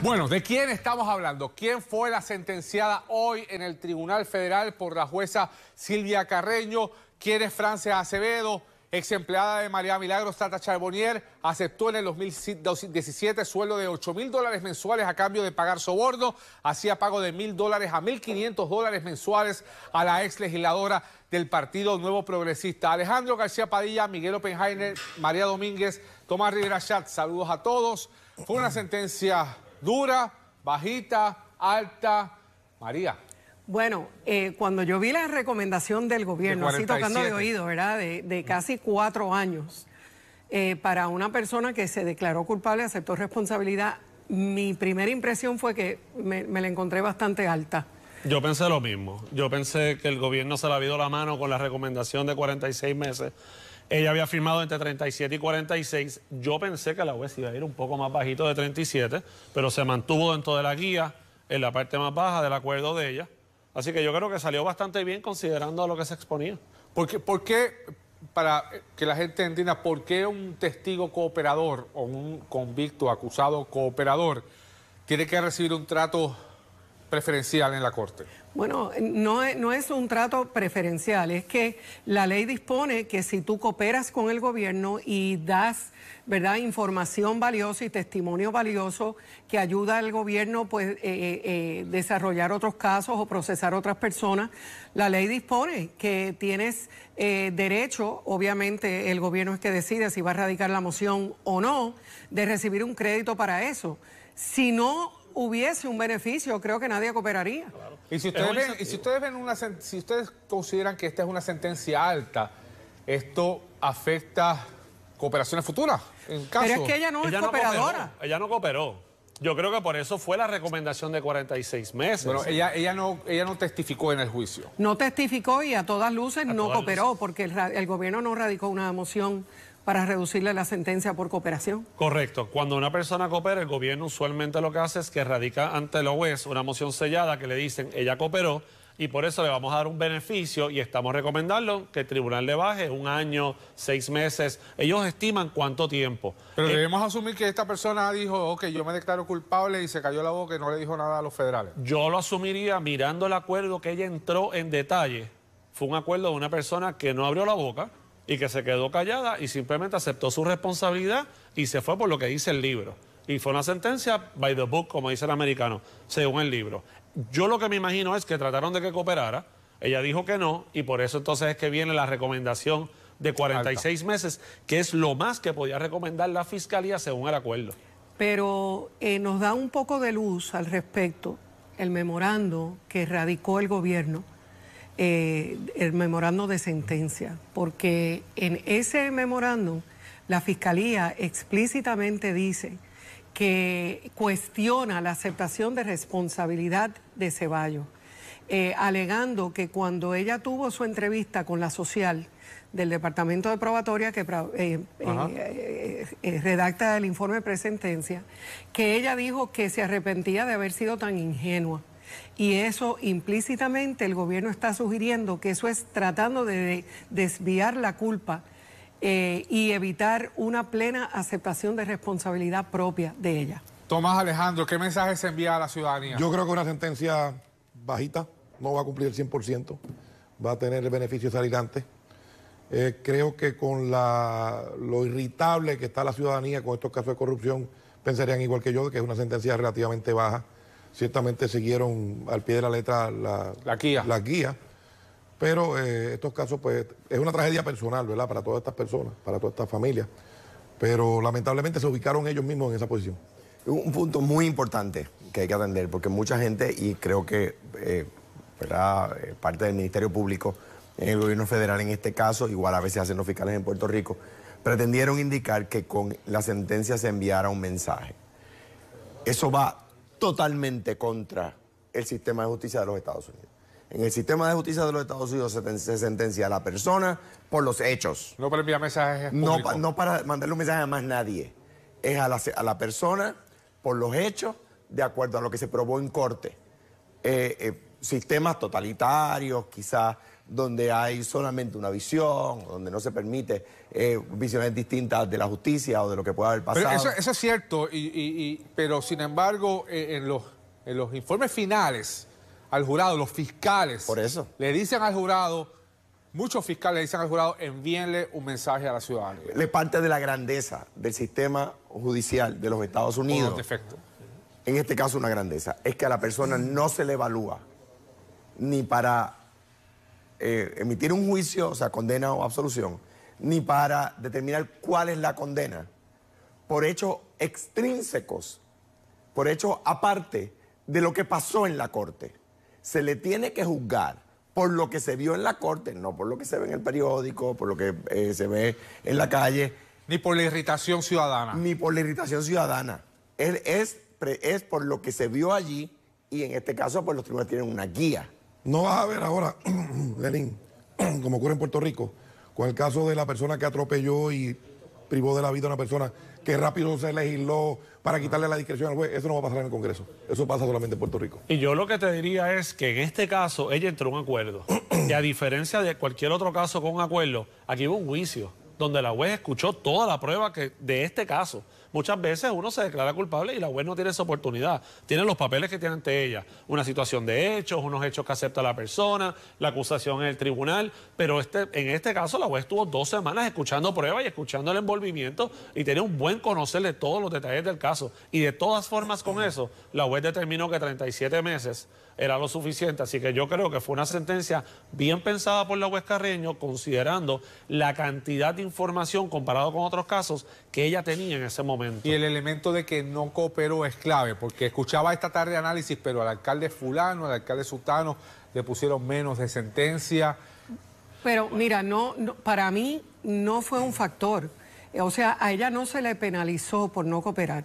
Bueno, ¿de quién estamos hablando? ¿Quién fue la sentenciada hoy en el Tribunal Federal por la jueza Silvia Carreño? ¿Quién es Francia Acevedo? Ex empleada de María Milagros Tata Charbonnier aceptó en el 2017 sueldo de 8 mil dólares mensuales a cambio de pagar soborno. Hacía pago de mil dólares a mil 1.500 dólares mensuales a la ex legisladora del Partido Nuevo Progresista. Alejandro García Padilla, Miguel Oppenheimer, María Domínguez, Tomás Rivera Chat. Saludos a todos. Fue una sentencia dura, bajita, alta. María. Bueno, eh, cuando yo vi la recomendación del gobierno, así tocando de oído, ¿verdad? De, casi cuatro años, eh, para una persona que se declaró culpable, aceptó responsabilidad, mi primera impresión fue que me, me la encontré bastante alta. Yo pensé lo mismo. Yo pensé que el gobierno se le ha la mano con la recomendación de 46 meses ella había firmado entre 37 y 46. Yo pensé que la se iba a ir un poco más bajito de 37, pero se mantuvo dentro de la guía, en la parte más baja del acuerdo de ella. Así que yo creo que salió bastante bien considerando lo que se exponía. Porque, por qué para que la gente entienda, por qué un testigo cooperador o un convicto acusado cooperador tiene que recibir un trato preferencial en la Corte? Bueno, no es, no es un trato preferencial, es que la ley dispone que si tú cooperas con el gobierno y das, ¿verdad?, información valiosa y testimonio valioso que ayuda al gobierno, pues, eh, eh, eh, desarrollar otros casos o procesar otras personas, la ley dispone que tienes derecho, obviamente el gobierno es que decide si va a erradicar la moción o no, de recibir un crédito para eso. Si no hubiese un beneficio, creo que nadie cooperaría. Y, si ustedes, eh, si ustedes consideran que esta es una sentencia alta, esto afecta cooperaciones futuras. Pero es que ella no es cooperadora. ella no cooperó. Yo creo que por eso fue la recomendación de 46 meses. Bueno, ella, ella, no, ella no testificó en el juicio. No testificó y a todas luces no cooperó, porque el, gobierno no radicó una moción para reducirle la sentencia por cooperación. Correcto. Cuando una persona coopera, el gobierno usualmente lo que hace es que radica ante la juez una moción sellada que le dicen, ella cooperó y por eso le vamos a dar un beneficio y estamos recomendando que el tribunal le baje un año, seis meses. Ellos estiman cuánto tiempo. Pero eh, debemos asumir que esta persona dijo, ok, yo me declaro culpable y se cayó la boca y no le dijo nada a los federales. Yo lo asumiría mirando el acuerdo que ella entró en detalle. Fue un acuerdo de una persona que no abrió la boca, y que se quedó callada y simplemente aceptó su responsabilidad y se fue por lo que dice el libro. Y fue una sentencia by the book, como dice el americano, según el libro. Yo lo que me imagino es que trataron de que cooperara, ella dijo que no, y por eso entonces es que viene la recomendación de 46 meses, que es lo más que podía recomendar la fiscalía según el acuerdo. Pero eh, nos da un poco de luz al respecto el memorando que radicó el gobierno eh, el memorando de sentencia, porque en ese memorando la Fiscalía explícitamente dice que cuestiona la aceptación de responsabilidad de Ceballos, eh, alegando que cuando ella tuvo su entrevista con la social del Departamento de Probatoria que eh, redacta el informe de presentencia, que ella dijo que se arrepentía de haber sido tan ingenua y eso implícitamente el gobierno está sugiriendo que eso es tratando de desviar la culpa eh, y evitar una plena aceptación de responsabilidad propia de ella. Tomás Alejandro, ¿qué mensaje se envía a la ciudadanía? Yo creo que una sentencia bajita no va a cumplir el 100%, va a tener beneficios salir eh, creo que con lo irritable que está la ciudadanía con estos casos de corrupción, pensarían igual que yo, que es una sentencia relativamente baja ciertamente siguieron al pie de la letra la, la guía. pero eh, estos casos, pues, es una tragedia personal, ¿verdad? Para todas estas personas, para todas estas familias. Pero lamentablemente se ubicaron ellos mismos en esa posición. Un punto muy importante que hay que atender, porque mucha gente, y creo que eh, ¿verdad? Eh, parte del Ministerio Público, el gobierno federal en este caso, igual a veces hacen los fiscales en Puerto Rico, pretendieron indicar que con la sentencia se enviara un mensaje. Eso va totalmente contra el sistema de justicia de los Estados Unidos. En el sistema de justicia de los Estados Unidos se, sentencia a la persona por los hechos. No para enviar mensajes. No, no, para mandarle un mensaje a más nadie. Es a la, persona por los hechos de acuerdo a lo que se probó en corte. Eh, eh, sistemas totalitarios, quizás donde hay solamente una visión, donde no se permite eh, visiones distintas de la justicia o de lo que pueda haber pasado. eso, es cierto, y, pero sin embargo, eh, en, los, en los informes finales al jurado, los fiscales, le dicen al jurado, muchos fiscales le dicen al jurado, envíenle un mensaje a la ciudadanía. Le parte de la grandeza del sistema judicial de los Estados Unidos. Por defecto. En este caso una grandeza, es que a la persona no se le evalúa ni para eh, emitir un juicio, o sea, condena o absolución, ni para determinar cuál es la condena por hechos extrínsecos, por hechos aparte de lo que pasó en la corte. Se le tiene que juzgar por lo que se vio en la corte, no por lo que se ve en el periódico, por lo que eh, se ve en la calle. Ni por la irritación ciudadana. Ni por la irritación ciudadana. es, es por lo que se vio allí y en este caso pues los tribunales tienen una guía. No vas a ver ahora, Lenín, como ocurre en Puerto Rico, con el caso de la persona que atropelló y privó de la vida a una persona que rápido se legisló para quitarle la discreción al juez. Eso no va a pasar en el Congreso. Eso pasa solamente en Puerto Rico. Y yo lo que te diría es que en este caso ella entró a un acuerdo. y a diferencia de cualquier otro caso con un acuerdo, aquí hubo un juicio donde la juez escuchó toda la prueba que, de este caso muchas veces uno se declara culpable y la juez no tiene esa oportunidad. Tiene los papeles que tiene ante ella, una situación de hechos, unos hechos que acepta la persona, la acusación en el tribunal, pero este, en este caso la juez estuvo dos semanas escuchando pruebas y escuchando el envolvimiento y tenía un buen conocer de todos los detalles del caso. Y de todas formas con eso, la juez determinó que 37 meses era lo suficiente. Así que yo creo que fue una sentencia bien pensada por la juez Carreño, considerando la cantidad de información comparado con otros casos que ella tenía en ese momento. Y el elemento de que no cooperó es clave, porque escuchaba esta tarde análisis, pero al alcalde fulano, al alcalde sultano, le pusieron menos de sentencia. Pero mira, no, para mí no fue un factor. Eh, o sea, a ella no se le penalizó por no cooperar.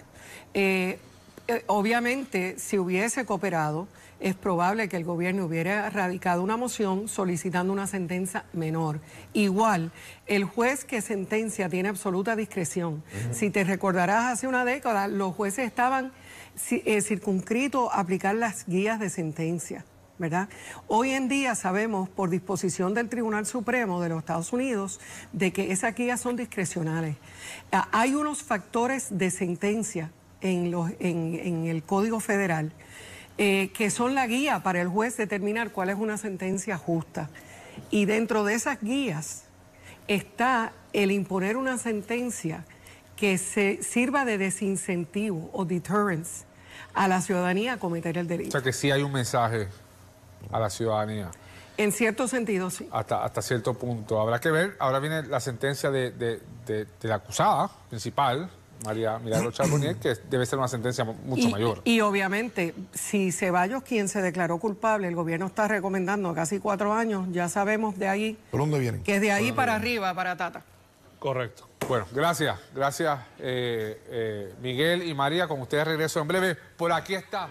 Eh, eh, obviamente, si hubiese cooperado, es probable que el gobierno hubiera radicado una moción solicitando una sentencia menor. Igual, el juez que sentencia tiene absoluta discreción. Si te recordarás, hace una década los jueces estaban eh, circunscritos a aplicar las guías de sentencia. ¿verdad? Hoy en día sabemos por disposición del Tribunal Supremo de los Estados Unidos de que esas guías son discrecionales. Ah, hay unos factores de sentencia en el Código Federal eh, que son la guía para el juez determinar cuál es una sentencia justa. Y dentro de esas guías está el imponer una sentencia que se sirva de desincentivo o deterrence a la ciudadanía a cometer el delito. O sea que sí hay un mensaje a la ciudadanía. En cierto sentido, sí. Hasta, hasta cierto punto. Habrá que ver, ahora viene la sentencia de la acusada principal, María Milagro Charbonnier, que debe ser una sentencia mucho mayor. Y obviamente, si Ceballos, quien se declaró culpable, el gobierno está recomendando casi cuatro años, ya sabemos de ahí. ¿Por dónde vienen? Que es de ahí para arriba, para Tata. Correcto. Bueno, gracias, gracias eh, eh, Miguel y María. Con ustedes regreso en breve. Por aquí está.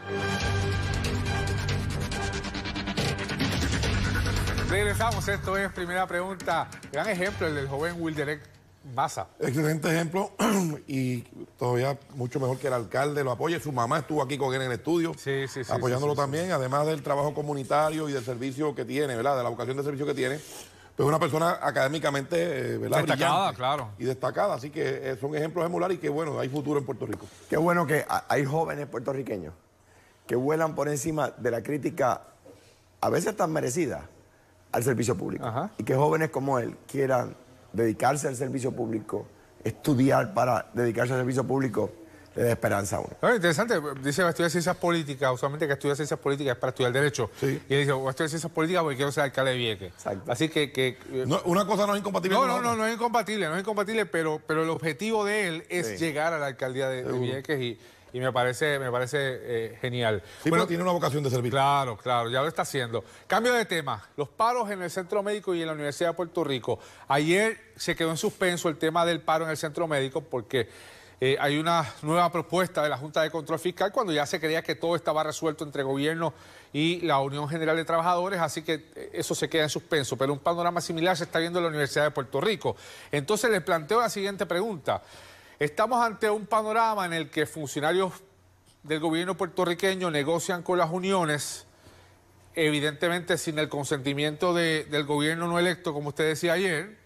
Regresamos, esto es primera pregunta. Gran ejemplo el del joven Wilderek Basa. Excelente ejemplo y todavía mucho mejor que el alcalde lo apoye. Su mamá estuvo aquí con él en el estudio, apoyándolo también, además del trabajo comunitario y del servicio que tiene, ¿verdad? De la vocación de servicio que tiene. es pues una persona académicamente, eh, Destacada, claro. Y destacada, así que eh, son ejemplos emulares y que bueno, hay futuro en Puerto Rico. Qué bueno que hay jóvenes puertorriqueños que vuelan por encima de la crítica, a veces tan merecida, al servicio público. Y que jóvenes como él quieran dedicarse al servicio público, estudiar para dedicarse al servicio público, le da esperanza a uno. interesante, dice, va a estudiar ciencias políticas, usualmente que estudia ciencias políticas es para estudiar derecho. Y él dice, voy a estudiar ciencias políticas porque quiero ser alcalde de Vieques. Así que... Eh, una cosa no es incompatible. No, no, no, no es incompatible, no es incompatible, pero, pero el objetivo de él es llegar a la alcaldía de, de Vieques y y me parece, me parece eh, genial. bueno, tiene una vocación de servicio. Claro, claro, ya lo está haciendo. Cambio de tema, los paros en el Centro Médico y en la Universidad de Puerto Rico. Ayer se quedó en suspenso el tema del paro en el Centro Médico porque eh, hay una nueva propuesta de la Junta de Control Fiscal cuando ya se creía que todo estaba resuelto entre gobierno y la Unión General de Trabajadores, así que eh, eso se queda en suspenso. Pero un panorama similar se está viendo en la Universidad de Puerto Rico. Entonces les planteo la siguiente pregunta. Estamos ante un panorama en el que funcionarios del gobierno puertorriqueño negocian con las uniones, evidentemente sin el consentimiento del gobierno no electo, como usted decía ayer,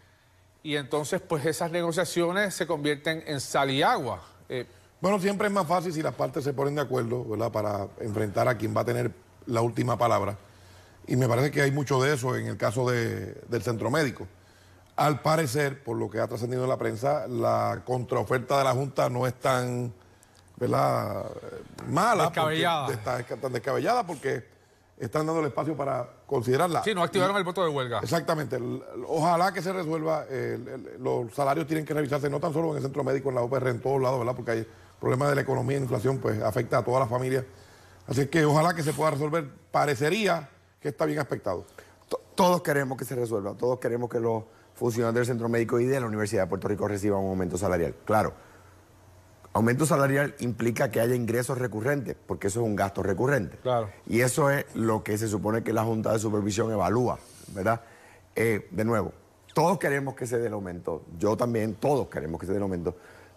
y entonces pues esas negociaciones se convierten en sal y agua. Eh, bueno, siempre es más fácil si las partes se ponen de acuerdo, ¿verdad?, para enfrentar a quien va a tener la última palabra. Y me parece que hay mucho de eso en el caso del centro médico. Al parecer, por lo que ha trascendido en la prensa, la contraoferta de la Junta no es tan eh, mala. Descabellada. Está, tan descabellada porque están dando el espacio para considerarla. Sí, no activaron el voto de huelga. Exactamente. Ojalá que se resuelva. los salarios tienen que revisarse no tan solo en el centro médico, en la OPR, en todos lados, ¿verdad? Porque hay problemas de la economía, inflación, pues afecta a todas las familias. Así que ojalá que se pueda resolver. Parecería que está bien aspectado. todos queremos que se resuelva. Todos queremos que los funcionarios del Centro Médico y de la Universidad de Puerto Rico reciba un aumento salarial. Claro, aumento salarial implica que haya ingresos recurrentes, porque eso es un gasto recurrente. Claro. Y eso es lo que se supone que la Junta de Supervisión evalúa, ¿verdad? Eh, de nuevo, todos queremos que se dé el aumento, yo también, todos queremos que se dé el aumento,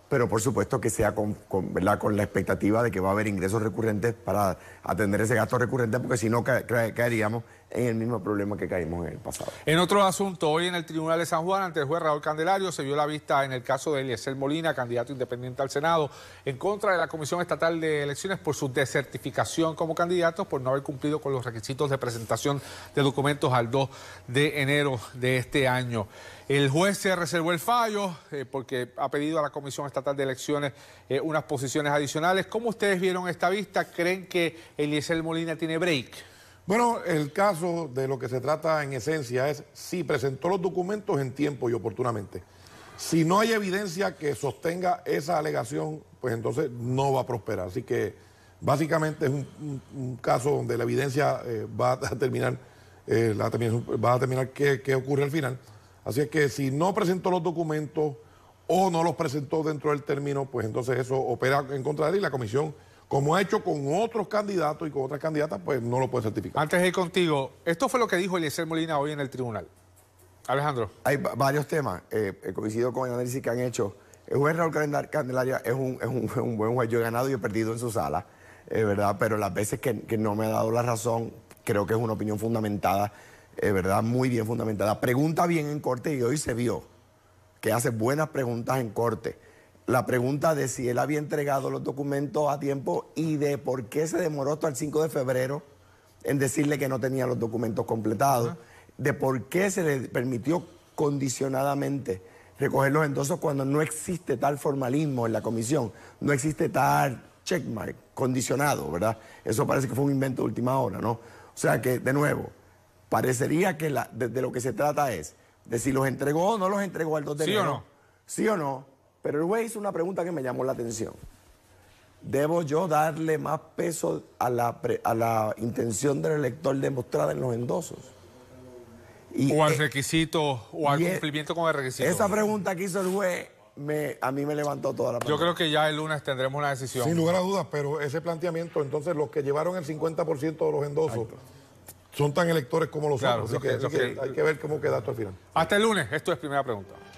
pero por supuesto que sea con, ¿verdad? con la expectativa de que va a haber ingresos recurrentes para atender ese gasto recurrente, porque si no caeríamos en el mismo problema que caímos en el pasado. En otro asunto, hoy en el Tribunal de San Juan, ante el juez Raúl Candelario, se vio la vista en el caso de Eliezer Molina, candidato independiente al Senado, en contra de la Comisión Estatal de Elecciones por su desertificación como candidato por no haber cumplido con los requisitos de presentación de documentos al 2 de enero de este año. El juez se reservó el fallo eh, porque ha pedido a la Comisión Estatal de Elecciones eh, unas posiciones adicionales. ¿Cómo ustedes vieron esta vista? ¿Creen que Eliezer Molina tiene break? Bueno, el caso de lo que se trata en esencia es si presentó los documentos en tiempo y oportunamente. Si no hay evidencia que sostenga esa alegación, pues entonces no va a prosperar. Así que básicamente es un, caso donde la evidencia eh, va a terminar, eh, va a terminar qué, ocurre al final. Así es que si no presentó los documentos o no los presentó dentro del término, pues entonces eso opera en contra de él y la comisión como ha hecho con otros candidatos y con otras candidatas, pues no lo puede certificar. Antes de ir contigo, esto fue lo que dijo Eliezer Molina hoy en el tribunal. Alejandro. Hay varios temas. Eh, eh, coincido con el análisis que han hecho. El juez Raúl Candelaria es un, buen juez. Yo he ganado y he perdido en su sala, es ¿verdad? Pero las veces que, no me ha dado la razón, creo que es una opinión fundamentada, es ¿verdad? Muy bien fundamentada. Pregunta bien en corte y hoy se vio que hace buenas preguntas en corte la pregunta de si él había entregado los documentos a tiempo y de por qué se demoró hasta el 5 de febrero en decirle que no tenía los documentos completados, de por qué se le permitió condicionadamente recoger los endosos cuando no existe tal formalismo en la comisión, no existe tal checkmark condicionado, ¿verdad? Eso parece que fue un invento de última hora, ¿no? O sea que, de nuevo, parecería que la, de, lo que se trata es de si los entregó o no los entregó al 2 ¿Sí o no? ¿Sí o no? Pero el juez hizo una pregunta que me llamó la atención. ¿Debo yo darle más peso a la, a la intención del elector demostrada en los endosos? o al eh, requisito, o al e, cumplimiento con el requisito. Esa pregunta que hizo el juez me, a mí me levantó toda la pregunta. Yo creo que ya el lunes tendremos una decisión. Sin lugar a dudas, pero ese planteamiento, entonces los que llevaron el 50% de los endosos son tan electores como los otros. Así, que, hay que ver cómo queda esto al final. Hasta el lunes, esto es primera pregunta.